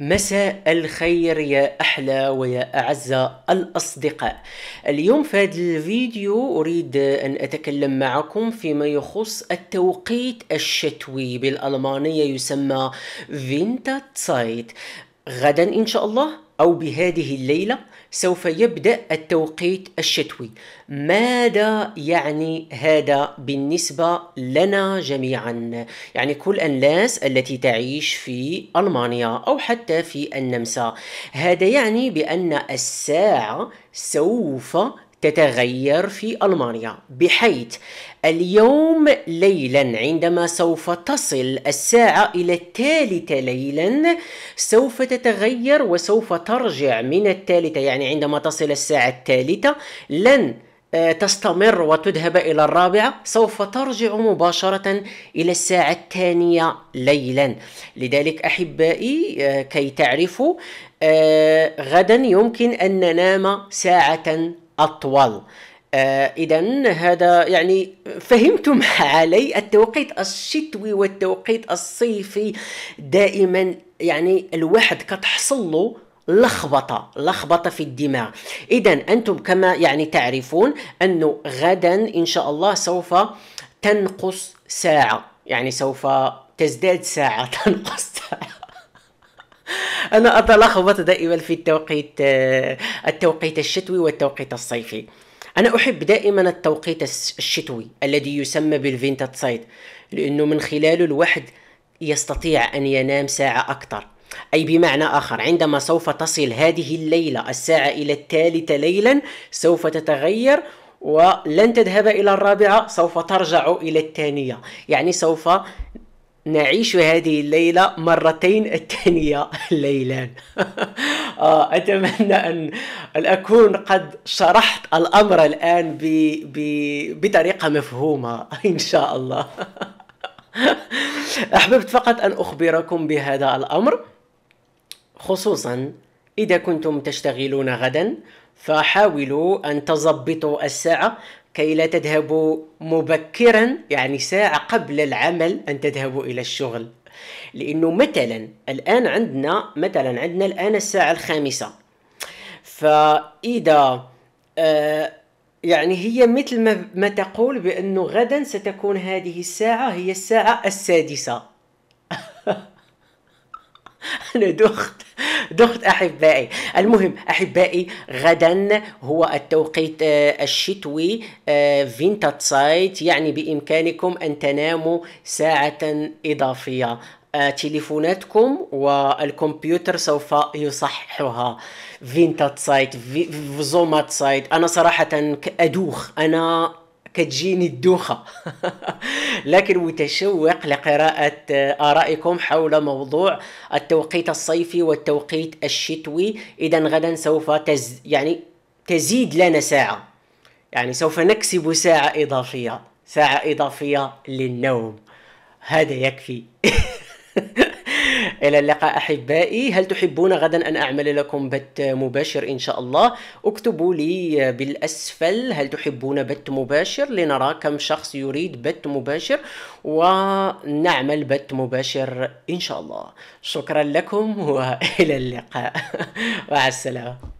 مساء الخير يا أحلى ويا أعز الأصدقاء اليوم في هذا الفيديو أريد أن أتكلم معكم فيما يخص التوقيت الشتوي بالألمانية يسمى Winterzeit غدا إن شاء الله أو بهذه الليلة سوف يبدأ التوقيت الشتوي ماذا يعني هذا بالنسبة لنا جميعا يعني كل الناس التي تعيش في ألمانيا أو حتى في النمسا هذا يعني بأن الساعة سوف تتغير في ألمانيا بحيث اليوم ليلا عندما سوف تصل الساعة إلى الثالثة ليلا سوف تتغير وسوف ترجع من الثالثة يعني عندما تصل الساعة الثالثة لن آه، تستمر وتذهب إلى الرابعة سوف ترجع مباشرة إلى الساعة الثانية ليلا لذلك أحبائي آه، كي تعرفوا آه، غدا يمكن أن ننام ساعة أطول آه إذا هذا يعني فهمتم علي التوقيت الشتوي والتوقيت الصيفي دائما يعني الواحد كتحصل له لخبطه لخبطه في الدماغ اذا انتم كما يعني تعرفون انه غدا ان شاء الله سوف تنقص ساعه يعني سوف تزداد ساعه تنقص انا اتلخبط دائما في التوقيت آه، التوقيت الشتوي والتوقيت الصيفي انا احب دائما التوقيت الشتوي الذي يسمى بالفينتات سايت لانه من خلاله الواحد يستطيع ان ينام ساعه اكثر أي بمعنى آخر عندما سوف تصل هذه الليلة الساعة إلى الثالثة ليلا سوف تتغير ولن تذهب إلى الرابعة سوف ترجع إلى الثانية يعني سوف نعيش هذه الليلة مرتين الثانية ليلا آه، أتمنى أن أكون قد شرحت الأمر الآن ب... ب... بطريقة مفهومة إن شاء الله أحببت فقط أن أخبركم بهذا الأمر خصوصا إذا كنتم تشتغلون غدا فحاولوا أن تظبطوا الساعة كي لا تذهبوا مبكرا يعني ساعة قبل العمل أن تذهبوا إلى الشغل لأنه مثلا الآن عندنا مثلا عندنا الآن الساعة الخامسة فإذا آه يعني هي مثل ما, ما تقول بأنه غدا ستكون هذه الساعة هي الساعة السادسة أنا دوخت دخت احبائي المهم احبائي غدا هو التوقيت آه، الشتوي فينتا آه، سايت يعني بامكانكم ان تناموا ساعه اضافيه آه، تليفوناتكم والكمبيوتر سوف يصححها فينتات سايت في زومات سايت انا صراحه ادوخ انا كتجيني الدوخه لكن متشوق لقراءه آه، ارائكم حول موضوع التوقيت الصيفي والتوقيت الشتوي اذا غدا سوف تز يعني تزيد لنا ساعه يعني سوف نكسب ساعه اضافيه ساعه اضافيه للنوم هذا يكفي إلى اللقاء أحبائي هل تحبون غدا أن أعمل لكم بث مباشر إن شاء الله اكتبوا لي بالأسفل هل تحبون بث مباشر لنرى كم شخص يريد بث مباشر ونعمل بث مباشر إن شاء الله شكرا لكم وإلى اللقاء مع السلامة